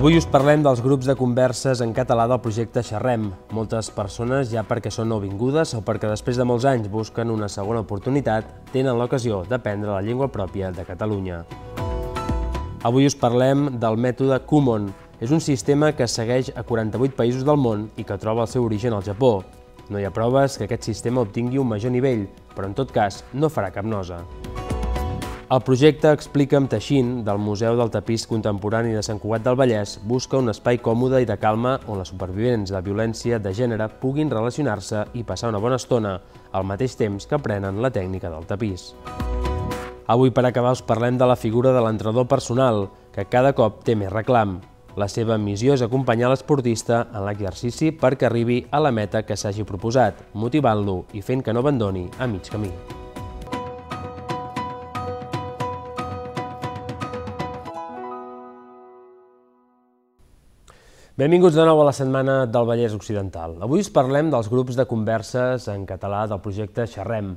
Avui us parlem dels grups de converses en català del projecte Xerrem. Moltes persones, ja perquè són nouvingudes o perquè després de molts anys busquen una segona oportunitat, tenen l'ocasió d'aprendre la llengua pròpia de Catalunya. Avui us parlem del mètode Kumon. És un sistema que segueix a 48 països del món i que troba el seu origen al Japó. No hi ha proves que aquest sistema obtingui un major nivell, però en tot cas no farà cap nosa. El projecte Explica'm Teixint, del Museu del Tapís Contemporani de Sant Cugat del Vallès, busca un espai còmode i de calma on les supervivents de violència de gènere puguin relacionar-se i passar una bona estona, al mateix temps que aprenen la tècnica del tapís. Avui, per acabar, us parlem de la figura de l'entrenador personal, que cada cop té més reclam. La seva missió és acompanyar l'esportista en l'exercici perquè arribi a la meta que s'hagi proposat, motivant-lo i fent que no abandoni a mig camí. Benvinguts de nou a la Setmana del Vallès Occidental. Avui us parlem dels grups de converses en català del projecte Xerrem.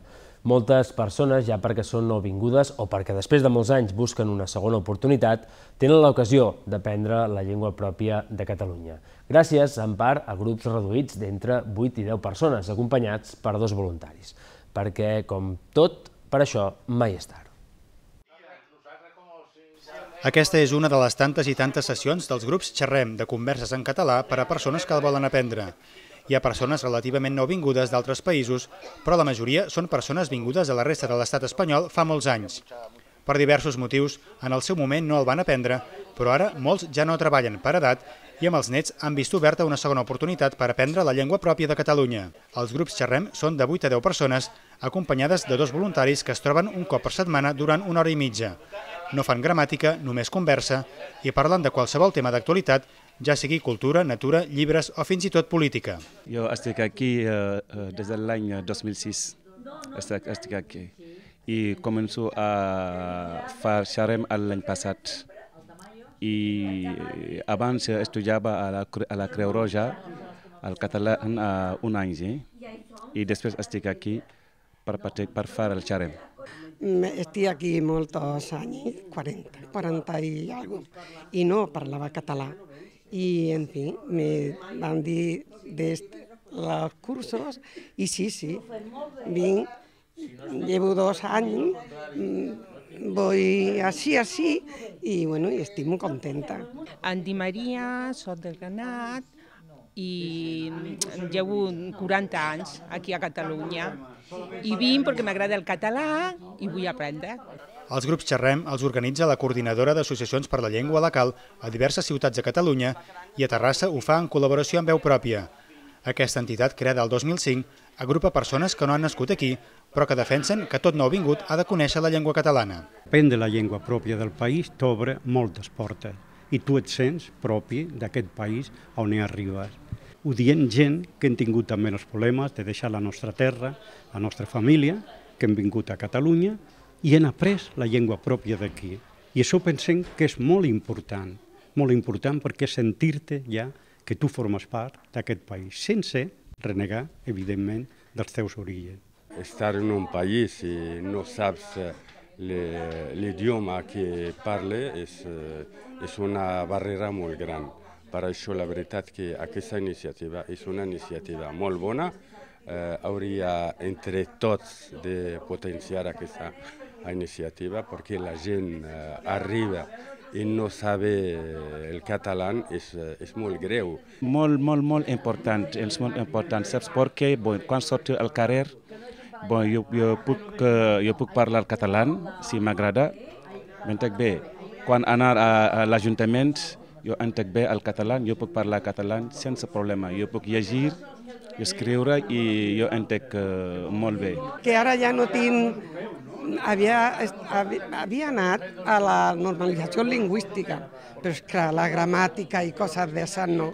Moltes persones, ja perquè són nouvingudes o perquè després de molts anys busquen una segona oportunitat, tenen l'ocasió d'aprendre la llengua pròpia de Catalunya. Gràcies, en part, a grups reduïts d'entre 8 i 10 persones, acompanyats per dos voluntaris. Perquè, com tot, per això mai és tard. Aquesta és una de les tantes i tantes sessions dels grups Xerrem de converses en català per a persones que el volen aprendre. Hi ha persones relativament no vingudes d'altres països, però la majoria són persones vingudes de la resta de l'estat espanyol fa molts anys. Per diversos motius, en el seu moment no el van aprendre, però ara molts ja no treballen per edat i amb els nets han vist oberta una segona oportunitat per aprendre la llengua pròpia de Catalunya. Els grups Xerrem són de 8 a 10 persones acompanyades de dos voluntaris que es troben un cop per setmana durant una hora i mitja. No fan gramàtica, només conversa i parlen de qualsevol tema d'actualitat, ja sigui cultura, natura, llibres o fins i tot política. Jo estic aquí eh, eh des de l'any 2006. Estic, estic aquí. I començo a fer xerrem l'any passat. I abans estudiava a la, a la Creu Roja, al català, eh, un any, i després estic aquí per, per fer el xarem? Mm, estic aquí molts anys, 40, 40 i algo, i no parlava català. I, en fi, me van dir des dels cursos i sí, sí, vinc, llevo dos anys, mm, voy así, así, y bueno, estoy muy contenta. Andy María, soy del Granat, i llevo 40 anys aquí a Catalunya i vinc perquè m'agrada el català i vull aprendre. Els grups Xerrem els organitza la coordinadora d'associacions per la llengua local a diverses ciutats de Catalunya i a Terrassa ho fa en col·laboració amb veu pròpia. Aquesta entitat, creada el 2005, agrupa persones que no han nascut aquí, però que defensen que tot nou vingut ha de conèixer la llengua catalana. Aprendre la llengua pròpia del país t'obre moltes portes i tu et sents propi d'aquest país on hi arribes. Ho diem gent que hem tingut també els problemes de deixar la nostra terra, la nostra família, que hem vingut a Catalunya i hem après la llengua pròpia d'aquí. I això pensem que és molt important, molt important perquè sentir-te ja que tu formes part d'aquest país, sense renegar, evidentment, dels teus orígens. Estar en un país i no saps eh, l'idioma que parla és, eh, és una barrera molt gran. Per això la veritat que aquesta iniciativa és una iniciativa molt bona, eh, hauria entre tots de potenciar aquesta iniciativa perquè la gent eh, arriba i no sabe eh, el català és, eh, és molt greu. Molt, molt, molt important, és molt important, saps? Perquè bon, quan sortiu al carrer bon jo jo puc jo puc parlar català si m'agrada M'entenc bé quan anar a, a l'ajuntament jo entenc bé el català jo puc parlar català sense problema jo puc llegir escriure i jo entenc eh, molt bé que ara ja no tinc havia, havia anat a la normalització lingüística, però és clar, la gramàtica i coses d'aquestes no.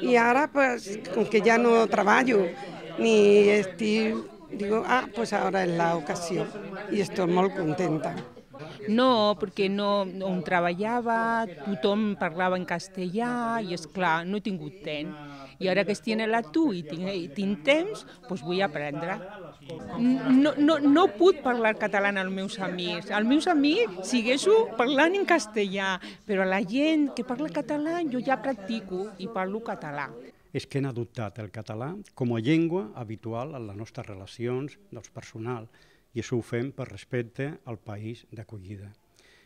I ara, pues, com que ja no treballo ni estic Digo, ah, pues ahora es la ocasión y estoy muy contenta. No, perquè no, on treballava tothom parlava en castellà i, és clar, no he tingut temps. I ara que estic la tu i tinc, i tinc temps, doncs vull aprendre. No, no, no puc parlar català els meus amics. Els meus amics segueixo parlant en castellà, però a la gent que parla català jo ja practico i parlo català és que han adoptat el català com a llengua habitual en les nostres relacions dels personal i això ho fem per respecte al país d'acollida.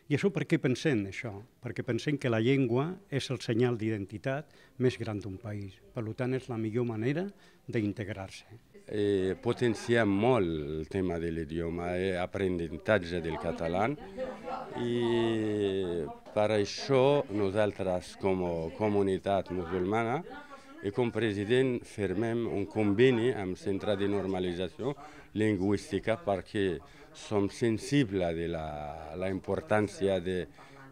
I això per què pensem això? Perquè pensem que la llengua és el senyal d'identitat més gran d'un país. Per tant, és la millor manera d'integrar-se. Eh, potenciar molt el tema de l'idioma eh, aprenentatge del català i per això nosaltres com a comunitat musulmana i com president firmem un conveni amb Centre de Normalització Lingüística perquè som sensibles de la, la importància de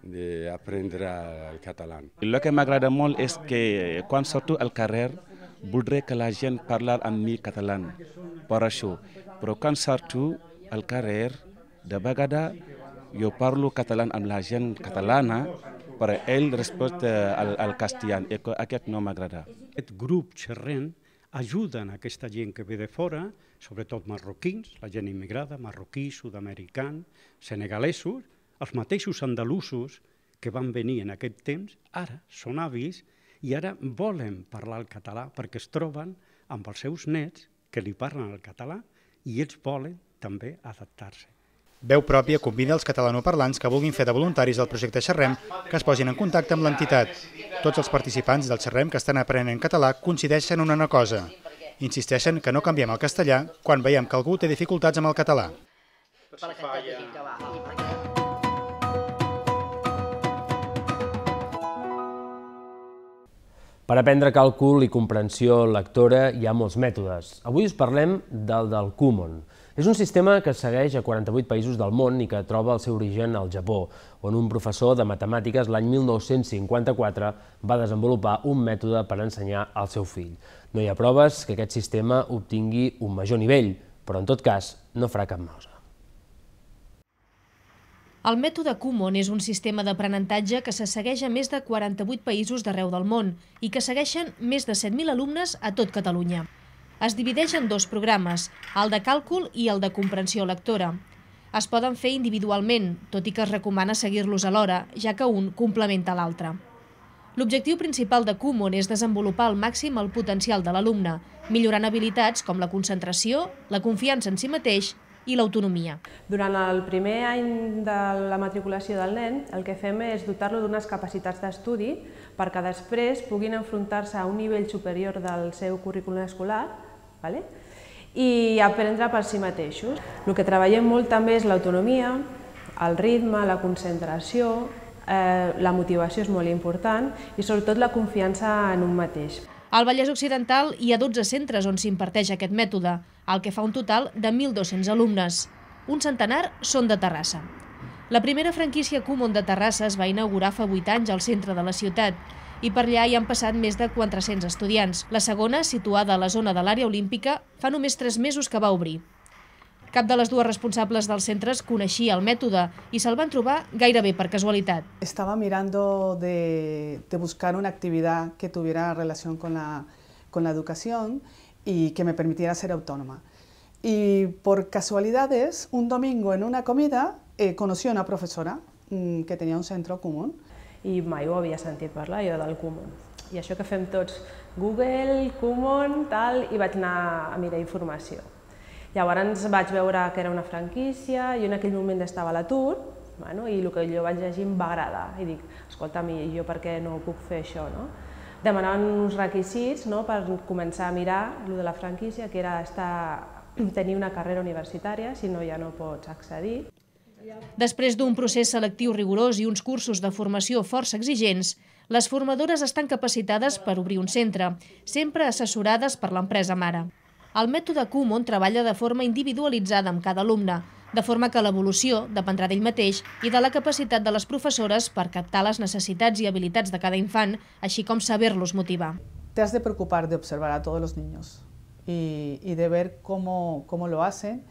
d'aprendre el català. El que m'agrada molt és que quan surto al carrer voldré que la gent parlar amb mi català, per això. Però quan surto al carrer, de vegada jo parlo català amb la gent catalana, per ell respecte al, al castellà, i aquest no m'agrada. Aquest grup xerrent ajuden aquesta gent que ve de fora, sobretot marroquins, la gent immigrada, marroquí, sud-americans, senegalesos, els mateixos andalusos que van venir en aquest temps, ara són avis i ara volen parlar el català perquè es troben amb els seus nets que li parlen el català i ells volen també adaptar-se. Veu pròpia convida els catalanoparlants que vulguin fer de voluntaris del projecte Xerrem que es posin en contacte amb l'entitat. Tots els participants del Xerrem que estan aprenent català coincideixen en una cosa. Insisteixen que no canviem el castellà quan veiem que algú té dificultats amb el català. Per aprendre càlcul i comprensió lectora hi ha molts mètodes. Avui us parlem del del Kumon, és un sistema que segueix a 48 països del món i que troba el seu origen al Japó, on un professor de matemàtiques l'any 1954 va desenvolupar un mètode per ensenyar al seu fill. No hi ha proves que aquest sistema obtingui un major nivell, però en tot cas no farà cap nosa. El mètode Kumon és un sistema d'aprenentatge que se segueix a més de 48 països d'arreu del món i que segueixen més de 7.000 alumnes a tot Catalunya es divideix en dos programes, el de càlcul i el de comprensió lectora. Es poden fer individualment, tot i que es recomana seguir-los alhora, ja que un complementa l'altre. L'objectiu principal de Kumon és desenvolupar al màxim el potencial de l'alumne, millorant habilitats com la concentració, la confiança en si mateix i l'autonomia. Durant el primer any de la matriculació del nen, el que fem és dotar-lo d'unes capacitats d'estudi perquè després puguin enfrontar-se a un nivell superior del seu currículum escolar ¿vale? i aprendre per si mateixos. El que treballem molt també és l'autonomia, el ritme, la concentració, eh, la motivació és molt important i sobretot la confiança en un mateix. Al Vallès Occidental hi ha 12 centres on s'imparteix aquest mètode, el que fa un total de 1.200 alumnes. Un centenar són de Terrassa. La primera franquícia Kumon de Terrassa es va inaugurar fa 8 anys al centre de la ciutat i per allà hi han passat més de 400 estudiants. La segona, situada a la zona de l'àrea olímpica, fa només 3 mesos que va obrir. Cap de les dues responsables dels centres coneixia el mètode i se'l van trobar gairebé per casualitat. Estava mirant de, de, buscar una activitat que tuviera relació amb la, i la que me permitiera ser autònoma. Y por casualidades, un domingo en una comida eh, conocí a una profesora mmm, que tenía un centro común i mai ho havia sentit parlar, jo del Kumon. I això que fem tots, Google, Kumon, tal, i vaig anar a mirar informació. Llavors vaig veure que era una franquícia, i en aquell moment estava a l'atur, bueno, i el que jo vaig llegir em va agradar. I dic, escolta, mi, jo per què no puc fer això, no? Demanaven uns requisits no, per començar a mirar el de la franquícia, que era estar, tenir una carrera universitària, si no ja no pots accedir. Després d'un procés selectiu rigorós i uns cursos de formació força exigents, les formadores estan capacitades per obrir un centre, sempre assessorades per l'empresa mare. El mètode Kumon treballa de forma individualitzada amb cada alumne, de forma que l'evolució dependrà d'ell mateix i de la capacitat de les professores per captar les necessitats i habilitats de cada infant, així com saber-los motivar. Te has de preocupar de observar a tots els nens i de veure com ho lo hacen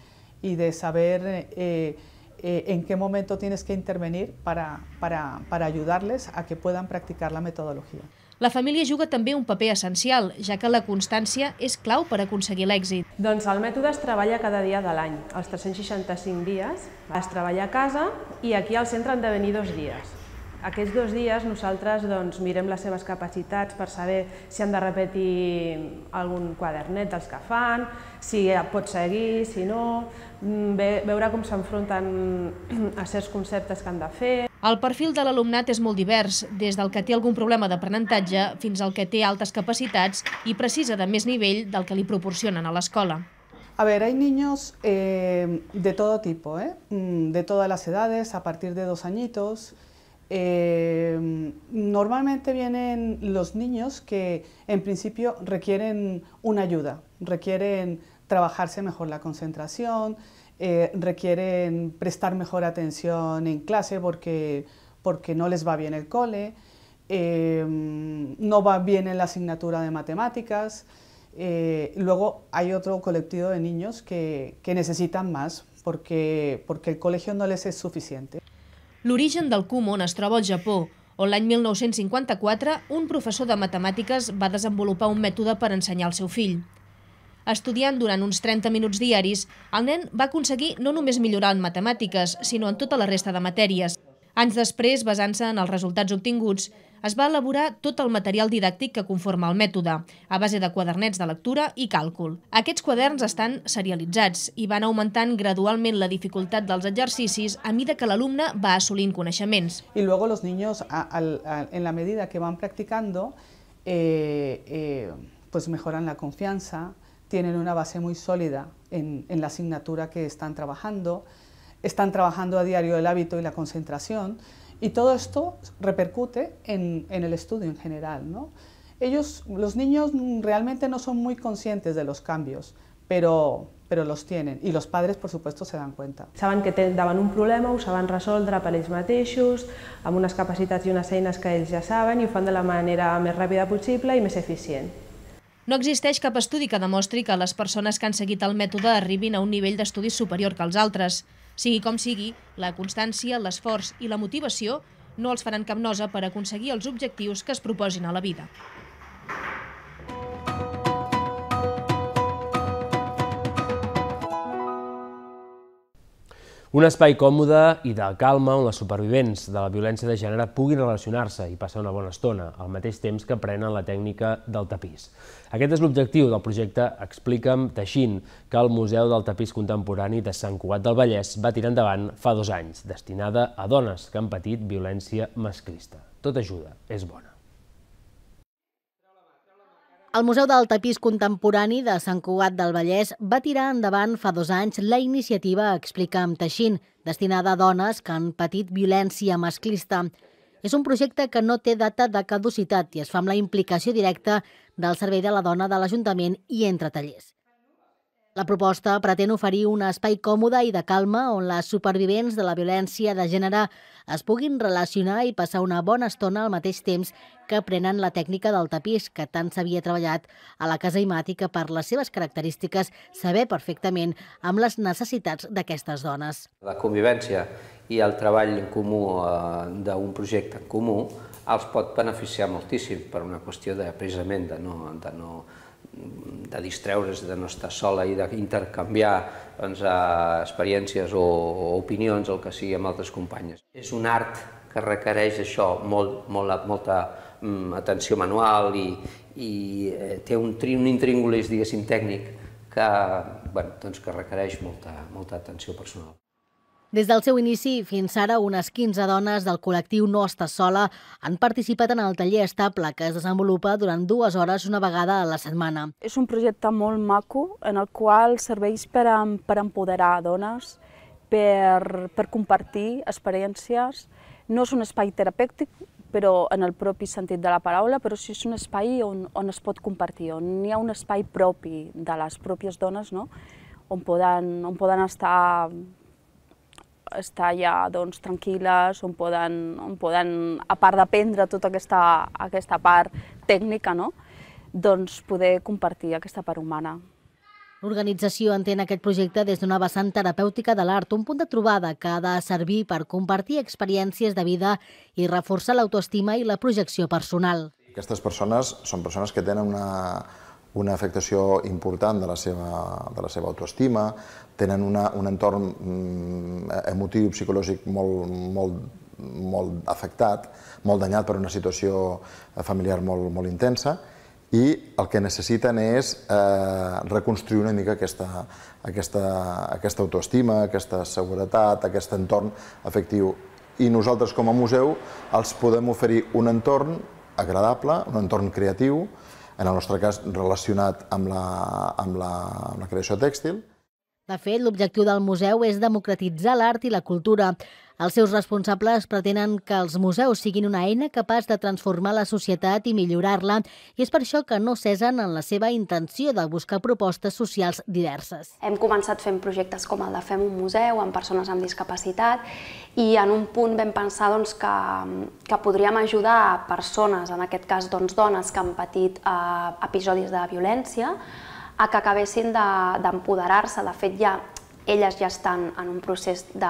de saber eh, eh, en qué momento tienes que intervenir para, para, para ayudarles a que puedan practicar la metodología. La família juga també un paper essencial, ja que la constància és clau per aconseguir l'èxit. Doncs el mètode es treballa cada dia de l'any, els 365 dies. Es treballa a casa i aquí al centre han de venir dos dies. Aquests dos dies nosaltres doncs, mirem les seves capacitats per saber si han de repetir algun quadernet dels que fan, si pot seguir, si no, mm, ve, veure com s'enfronten a certs conceptes que han de fer. El perfil de l'alumnat és molt divers, des del que té algun problema d'aprenentatge fins al que té altes capacitats i precisa de més nivell del que li proporcionen a l'escola. A ver, hay niños eh, de todo tipo, ¿eh? Mm, de todas las edades, a partir de dos añitos, Eh, normalmente vienen los niños que en principio requieren una ayuda, requieren trabajarse mejor la concentración, eh, requieren prestar mejor atención en clase porque, no les va bien el cole, em, no va bien en la asignatura de matemáticas. Eh, luego hay otro colectivo de niños que, necesitan más porque el colegio no les es suficiente. L'origen del Kumon es troba al Japó, on l'any 1954 un professor de matemàtiques va desenvolupar un mètode per ensenyar al seu fill. Estudiant durant uns 30 minuts diaris, el nen va aconseguir no només millorar en matemàtiques, sinó en tota la resta de matèries, Anys després, basant-se en els resultats obtinguts, es va elaborar tot el material didàctic que conforma el mètode, a base de quadernets de lectura i càlcul. Aquests quaderns estan serialitzats i van augmentant gradualment la dificultat dels exercicis a mida que l'alumne va assolint coneixements. I luego los niños, en la medida que van practicando, eh, eh, pues mejoran la confianza, tienen una base muy sólida en, en la asignatura que están trabajando, están trabajando a diario el hábito y la concentración, y todo esto repercute en, el estudio en general. ¿no? Ellos, los niños realmente no son muy conscientes de los cambios, pero, pero los tienen, y los padres por supuesto, se dan cuenta. Saben que daban un problema, usaban saben resoldre per ells mateixos, amb unes que ellos ya saben, y ho de la manera más rápida posible y más eficiente. No existe cap estudio que demostri que las personas que han seguido el método arribin a un nivel de estudio superior que los altres. Sigui com sigui, la constància, l'esforç i la motivació no els faran cap nosa per aconseguir els objectius que es proposin a la vida. Un espai còmode i de calma on les supervivents de la violència de gènere puguin relacionar-se i passar una bona estona, al mateix temps que aprenen la tècnica del tapís. Aquest és l'objectiu del projecte Explica'm Teixint, que el Museu del Tapís Contemporani de Sant Cugat del Vallès va tirar endavant fa dos anys, destinada a dones que han patit violència masclista. Tota ajuda és bona. El Museu del Tapís Contemporani de Sant Cugat del Vallès va tirar endavant fa dos anys la iniciativa Explica amb Teixint, destinada a dones que han patit violència masclista. És un projecte que no té data de caducitat i es fa amb la implicació directa del Servei de la Dona de l'Ajuntament i entre tallers. La proposta pretén oferir un espai còmode i de calma on les supervivents de la violència de gènere es puguin relacionar i passar una bona estona al mateix temps que aprenen la tècnica del tapís que tant s'havia treballat a la Casa Imàtica per les seves característiques saber perfectament amb les necessitats d'aquestes dones. La convivència i el treball en comú eh, d'un projecte en comú els pot beneficiar moltíssim per una qüestió de, precisament de no, de no de distreure's, de no estar sola i d'intercanviar doncs, eh, experiències o, o opinions, el que sigui, amb altres companyes. És un art que requereix això, molt, molt, molta mm, atenció manual i, i eh, té un, tri, un intríngulis, diguéssim, tècnic que, bueno, doncs que requereix molta, molta atenció personal. Des del seu inici fins ara, unes 15 dones del col·lectiu No Està Sola han participat en el taller estable que es desenvolupa durant dues hores una vegada a la setmana. És un projecte molt maco en el qual serveix per, per empoderar dones, per, per compartir experiències. No és un espai terapèutic, però en el propi sentit de la paraula, però sí és un espai on, on es pot compartir, on hi ha un espai propi de les pròpies dones, no? on, poden, on poden estar estar ja doncs, tranquil·les, on poden, on poden a part d'aprendre tota aquesta, aquesta part tècnica, no? doncs poder compartir aquesta part humana. L'organització entén aquest projecte des d'una vessant terapèutica de l'art, un punt de trobada que ha de servir per compartir experiències de vida i reforçar l'autoestima i la projecció personal. Aquestes persones són persones que tenen una, una afectació important de la seva, de la seva autoestima, tenen una, un entorn mm, emotiu psicològic molt, molt, molt afectat, molt danyat per una situació eh, familiar molt, molt intensa, i el que necessiten és eh, reconstruir una mica aquesta, aquesta, aquesta autoestima, aquesta seguretat, aquest entorn afectiu. I nosaltres, com a museu, els podem oferir un entorn agradable, un entorn creatiu, en el nostre cas relacionat amb la, amb la, amb la creació tèxtil, de fet, l'objectiu del museu és democratitzar l'art i la cultura. Els seus responsables pretenen que els museus siguin una eina capaç de transformar la societat i millorar-la, i és per això que no cesen en la seva intenció de buscar propostes socials diverses. Hem començat fent projectes com el de Fem un museu, amb persones amb discapacitat, i en un punt vam pensar doncs, que, que podríem ajudar a persones, en aquest cas doncs, dones, que han patit eh, episodis de violència, a que acabessin d'empoderar-se. De, de fet, ja elles ja estan en un procés de,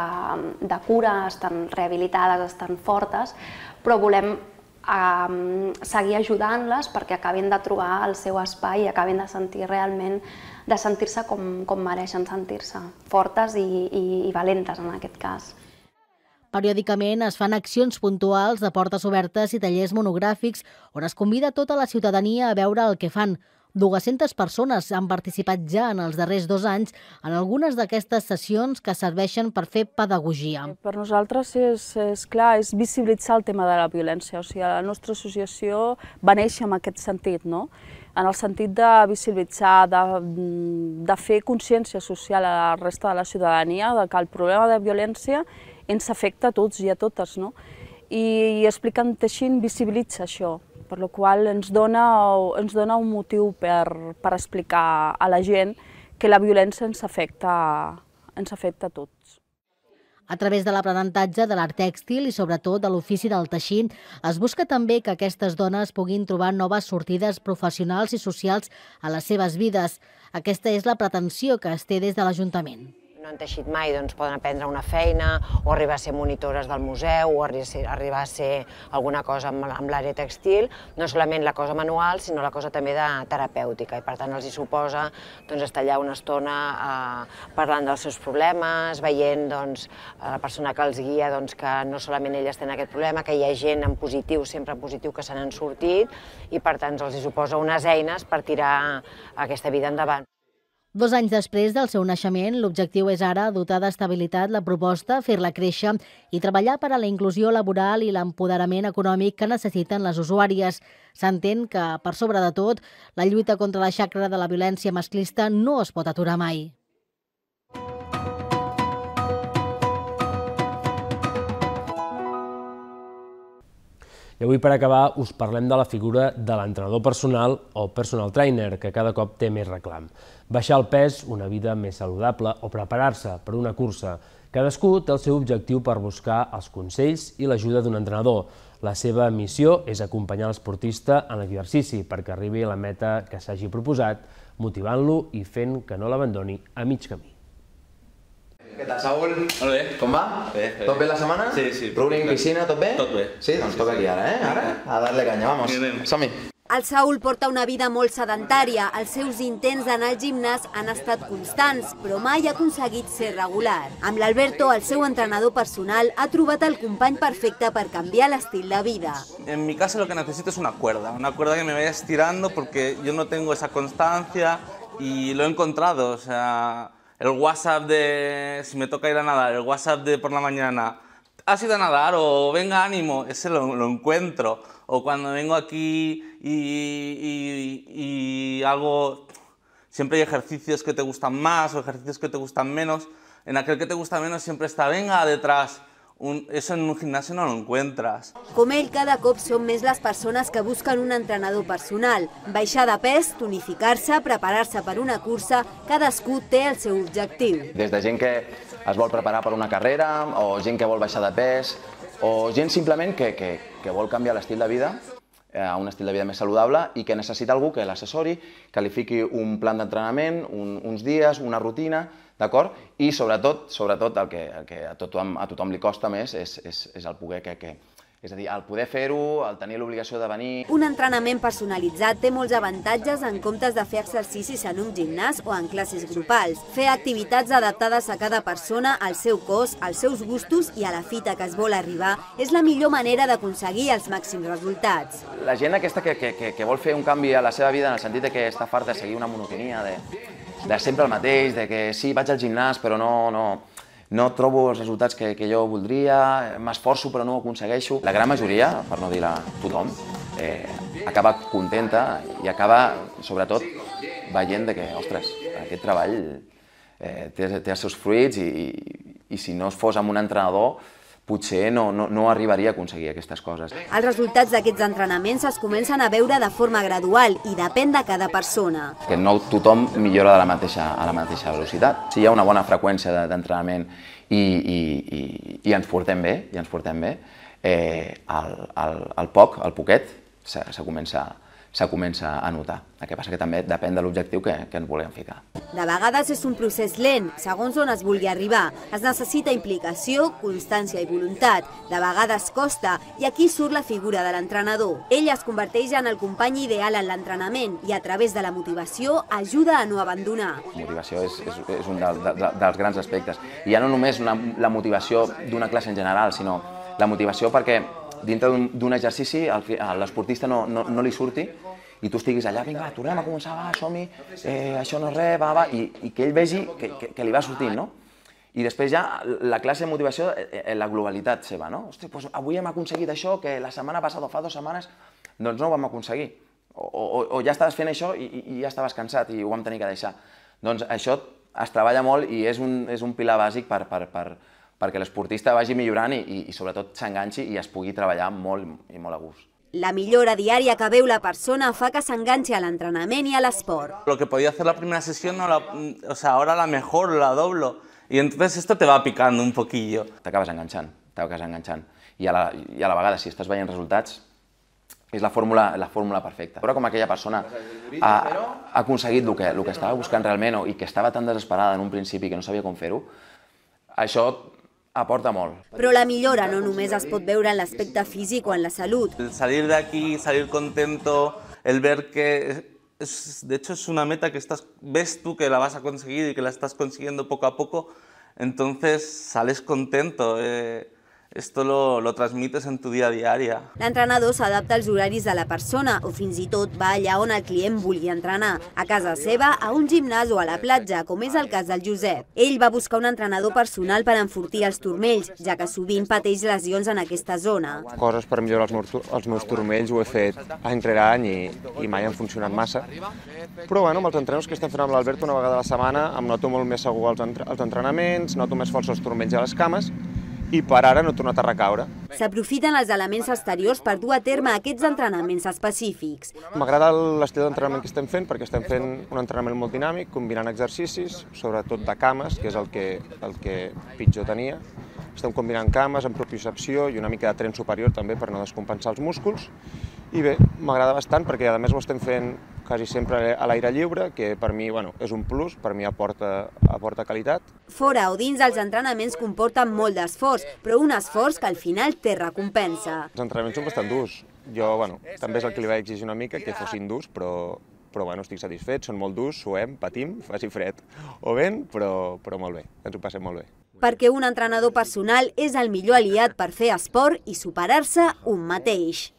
de cura, estan rehabilitades, estan fortes, però volem a ehm, seguir ajudant-les perquè acabin de trobar el seu espai i acabin de sentir realment, de sentir-se com, com mereixen sentir-se, fortes i, i, i valentes en aquest cas. Periòdicament es fan accions puntuals de portes obertes i tallers monogràfics on es convida tota la ciutadania a veure el que fan, 200 persones han participat ja en els darrers dos anys en algunes d'aquestes sessions que serveixen per fer pedagogia. Eh, per nosaltres és, és clar, és visibilitzar el tema de la violència. O sigui, la nostra associació va néixer en aquest sentit, no? en el sentit de visibilitzar, de, de fer consciència social a la resta de la ciutadania de que el problema de violència ens afecta a tots i a totes, no? I, i explicant així visibilitza això per la qual ens dona, ens dona un motiu per, per explicar a la gent que la violència ens afecta, ens afecta a tots. A través de l'aprenentatge de l'art tèxtil i sobretot de l'ofici del teixint, es busca també que aquestes dones puguin trobar noves sortides professionals i socials a les seves vides. Aquesta és la pretensió que es té des de l'Ajuntament no han teixit mai doncs poden aprendre una feina o arribar a ser monitores del museu o arribar a ser alguna cosa amb, amb l'àrea textil, no solament la cosa manual, sinó la cosa també de terapèutica i per tant els hi suposa doncs, estar allà una estona eh, parlant dels seus problemes, veient doncs, la persona que els guia doncs, que no solament elles tenen aquest problema, que hi ha gent en positiu, sempre en positiu, que se n'han sortit i per tant els hi suposa unes eines per tirar aquesta vida endavant. Dos anys després del seu naixement, l'objectiu és ara dotar d'estabilitat la proposta, fer-la créixer i treballar per a la inclusió laboral i l'empoderament econòmic que necessiten les usuàries. S'entén que, per sobre de tot, la lluita contra la xacra de la violència masclista no es pot aturar mai. I avui, per acabar, us parlem de la figura de l'entrenador personal o personal trainer, que cada cop té més reclam baixar el pes, una vida més saludable o preparar-se per una cursa. Cadascú té el seu objectiu per buscar els consells i l'ajuda d'un entrenador. La seva missió és acompanyar l'esportista en l'exercici perquè arribi a la meta que s'hagi proposat, motivant-lo i fent que no l'abandoni a mig camí. Què tal, Saúl? Molt bé. Com va? Bé, bé. Tot bé la setmana? Sí, sí. Running, piscina, tot bé? Tot bé. Sí? Doncs sí, toca sí. aquí ara, eh? Ara? A darle canya, vamos. Som-hi. El Saúl porta una vida molt sedentària. Els seus intents d'anar al gimnàs han estat constants, però mai ha aconseguit ser regular. Amb l'Alberto, el seu entrenador personal, ha trobat el company perfecte per canviar l'estil de vida. En mi casa lo que necesito es una cuerda, una cuerda que me vaya estirando porque yo no tengo esa constancia y lo he encontrado. O sea, el WhatsApp de, si me toca ir a nadar, el WhatsApp de por la mañana, has ido a nadar o venga ánimo, ese lo, lo encuentro. O cuando vengo aquí y, y, y algo... Siempre hay ejercicios que te gustan más o ejercicios que te gustan menos. En aquel que te gusta menos siempre está, venga, detrás, un, eso en un gimnasio no lo encuentras. Com ell, cada cop són més les persones que busquen un entrenador personal. Baixar de pes, tonificar-se, preparar-se per una cursa, cadascú té el seu objectiu. Des de gent que es vol preparar per una carrera, o gent que vol baixar de pes, o gent simplement que, que, que vol canviar l'estil de vida, Eh, a un estil de vida més saludable i que necessita algú que l'assessori, que li fiqui un plan d'entrenament, un, uns dies, una rutina, d'acord? I sobretot, sobretot el que, el que a, tothom, a tothom li costa més és, és, és el poder que, que, és a dir, el poder fer-ho, el tenir l'obligació de venir... Un entrenament personalitzat té molts avantatges en comptes de fer exercicis en un gimnàs o en classes grupals. Fer activitats adaptades a cada persona, al seu cos, als seus gustos i a la fita que es vol arribar és la millor manera d'aconseguir els màxims resultats. La gent aquesta que, que, que, que vol fer un canvi a la seva vida en el sentit de que està fart de seguir una monotonia, de, de sempre el mateix, de que sí, vaig al gimnàs però no... no no trobo els resultats que, que jo voldria, m'esforço però no ho aconsegueixo. La gran majoria, per no dir la tothom, eh, acaba contenta i acaba, sobretot, veient de que, ostres, aquest treball eh, té, té els seus fruits i, i, i si no es fos amb un entrenador potser no, no, no arribaria a aconseguir aquestes coses. Els resultats d'aquests entrenaments es comencen a veure de forma gradual i depèn de cada persona. Que no tothom millora de la mateixa, a la mateixa velocitat. Si hi ha una bona freqüència d'entrenament i, i, i, i ens portem bé, i ens portem bé eh, el, el, el poc, el poquet, se, se comença a se comença a notar. El que passa que també depèn de l'objectiu que, que ens volem ficar. De vegades és un procés lent, segons on es vulgui arribar. Es necessita implicació, constància i voluntat. De vegades costa, i aquí surt la figura de l'entrenador. Ell es converteix en el company ideal en l'entrenament i a través de la motivació ajuda a no abandonar. La motivació és, és, és un de, de, dels grans aspectes. I ja no només una, la motivació d'una classe en general, sinó la motivació perquè dintre d'un exercici l'esportista no, no, no li surti i tu estiguis allà, vinga, tornem a començar, va, som-hi, eh, això no és res, va, va, i, i que ell vegi que, que, que li va sortint, no? I després ja la classe de motivació, eh, eh, la globalitat seva, no? Hosti, doncs avui hem aconseguit això que la setmana passada o fa dues setmanes doncs no ho vam aconseguir. O, o, o ja estaves fent això i, i ja estaves cansat i ho vam tenir que deixar. Doncs això es treballa molt i és un, és un pilar bàsic per, per, per, perquè l'esportista vagi millorant i, i, i sobretot s'enganxi i es pugui treballar molt i molt a gust. La millora diària que veu la persona fa que s'enganxi a l'entrenament i a l'esport. Lo que podía hacer la primera sesión, no la, o sea, ahora la mejor, la doblo. Y entonces esto te va picando un poquillo. T'acabes enganxant, t'acabes enganxant. I a, la, I a la vegada, si estàs veient resultats, és la fórmula, la fórmula perfecta. Però com aquella persona ha, ha aconseguit el que, el que estava buscant realment o, i que estava tan desesperada en un principi que no sabia com fer-ho, això aporta molt. Però la millora no només es pot veure en l'aspecte físic o en la salut. El salir de aquí, salir contento, el ver que es, de hecho es una meta que estás, ves tú que la vas a conseguir y que la estás consiguiendo poco a poco, entonces sales contento. Eh, esto lo, lo transmites en tu dia a diària. L'entrenador s'adapta als horaris de la persona o fins i tot va allà on el client vulgui entrenar, a casa seva, a un gimnàs o a la platja, com és el cas del Josep. Ell va buscar un entrenador personal per enfortir els turmells, ja que sovint pateix lesions en aquesta zona. Coses per millorar els meus, els meus turmells ho he fet any rere any i, i mai han funcionat massa. Però bueno, amb els entrenos que estem fent amb l'Alberto una vegada a la setmana em noto molt més segur els, entre, els entrenaments, noto més força els turmells a les cames i per ara no ha tornat a recaure. S'aprofiten els elements exteriors per dur a terme aquests entrenaments específics. M'agrada l'estil d'entrenament que estem fent perquè estem fent un entrenament molt dinàmic, combinant exercicis, sobretot de cames, que és el que, el que pitjor tenia. Estem combinant cames amb propiocepció i una mica de tren superior també per no descompensar els músculs. I bé, m'agrada bastant perquè a més ho estem fent quasi sempre a l'aire lliure, que per mi bueno, és un plus, per mi aporta, aporta qualitat. Fora o dins els entrenaments comporten molt d'esforç, però un esforç que al final té recompensa. Els entrenaments són bastant durs. Jo, bueno, també és el que li vaig exigir una mica, que fossin durs, però però bueno, estic satisfet, són molt durs, suem, patim, faci fred o vent, però, però molt bé, ens ho passem molt bé. Perquè un entrenador personal és el millor aliat per fer esport i superar-se un mateix.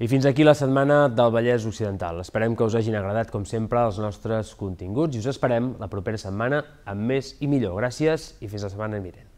I fins aquí la setmana del Vallès Occidental. Esperem que us hagin agradat, com sempre, els nostres continguts i us esperem la propera setmana amb més i millor. Gràcies i fins la setmana vinent.